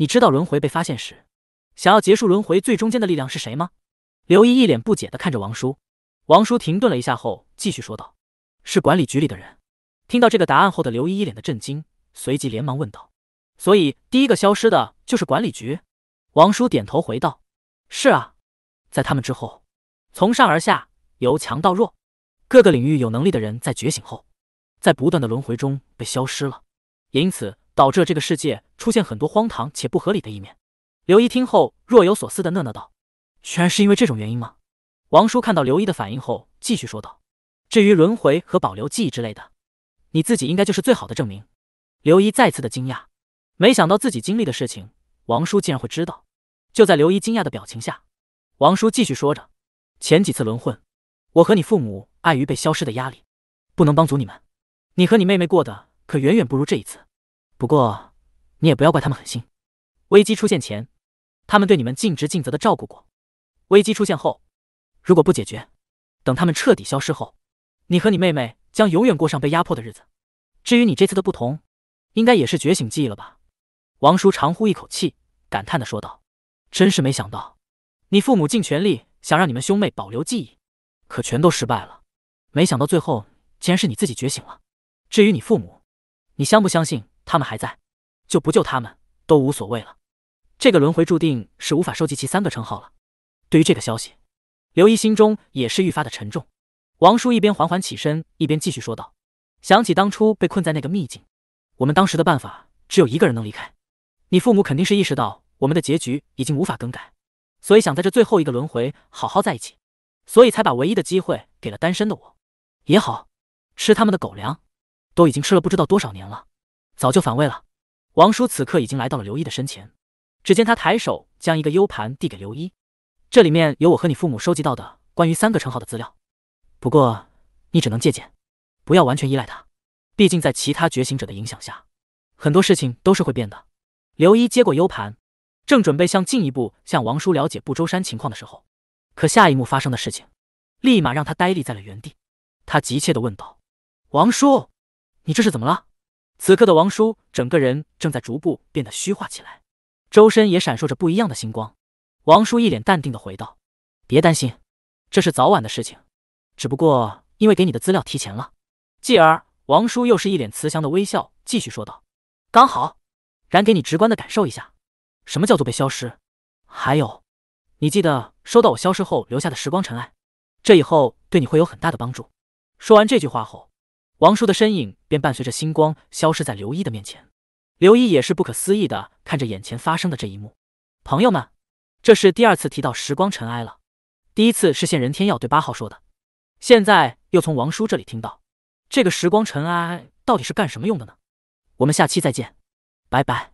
你知道轮回被发现时，想要结束轮回最中间的力量是谁吗？刘一一脸不解的看着王叔，王叔停顿了一下后，继续说道：“是管理局里的人。”听到这个答案后的刘一一脸的震惊，随即连忙问道：“所以第一个消失的就是管理局？”王叔点头回道：“是啊，在他们之后，从上而下，由强到弱，各个领域有能力的人在觉醒后，在不断的轮回中被消失了，也因此。”导致了这个世界出现很多荒唐且不合理的一面。刘一听后若有所思的讷讷道：“居然是因为这种原因吗？”王叔看到刘一的反应后，继续说道：“至于轮回和保留记忆之类的，你自己应该就是最好的证明。”刘一再次的惊讶，没想到自己经历的事情，王叔竟然会知道。就在刘一惊讶的表情下，王叔继续说着：“前几次轮混，我和你父母碍于被消失的压力，不能帮足你们。你和你妹妹过得可远远不如这一次。”不过，你也不要怪他们狠心。危机出现前，他们对你们尽职尽责的照顾过；危机出现后，如果不解决，等他们彻底消失后，你和你妹妹将永远过上被压迫的日子。至于你这次的不同，应该也是觉醒记忆了吧？王叔长呼一口气，感叹的说道：“真是没想到，你父母尽全力想让你们兄妹保留记忆，可全都失败了。没想到最后竟然是你自己觉醒了。至于你父母，你相不相信？”他们还在，就不救他们都无所谓了。这个轮回注定是无法收集齐三个称号了。对于这个消息，刘姨心中也是愈发的沉重。王叔一边缓缓起身，一边继续说道：“想起当初被困在那个秘境，我们当时的办法只有一个人能离开。你父母肯定是意识到我们的结局已经无法更改，所以想在这最后一个轮回好好在一起，所以才把唯一的机会给了单身的我。也好，吃他们的狗粮，都已经吃了不知道多少年了。”早就反胃了，王叔此刻已经来到了刘一的身前，只见他抬手将一个 U 盘递给刘一，这里面有我和你父母收集到的关于三个称号的资料，不过你只能借鉴，不要完全依赖他，毕竟在其他觉醒者的影响下，很多事情都是会变的。刘一接过 U 盘，正准备向进一步向王叔了解不周山情况的时候，可下一幕发生的事情，立马让他呆立在了原地，他急切的问道：“王叔，你这是怎么了？”此刻的王叔整个人正在逐步变得虚化起来，周身也闪烁着不一样的星光。王叔一脸淡定的回道：“别担心，这是早晚的事情，只不过因为给你的资料提前了。”继而，王叔又是一脸慈祥的微笑，继续说道：“刚好，然给你直观的感受一下，什么叫做被消失。还有，你记得收到我消失后留下的时光尘埃，这以后对你会有很大的帮助。”说完这句话后。王叔的身影便伴随着星光消失在刘一的面前，刘一也是不可思议的看着眼前发生的这一幕。朋友们，这是第二次提到时光尘埃了，第一次是现任天曜对八号说的，现在又从王叔这里听到，这个时光尘埃到底是干什么用的呢？我们下期再见，拜拜。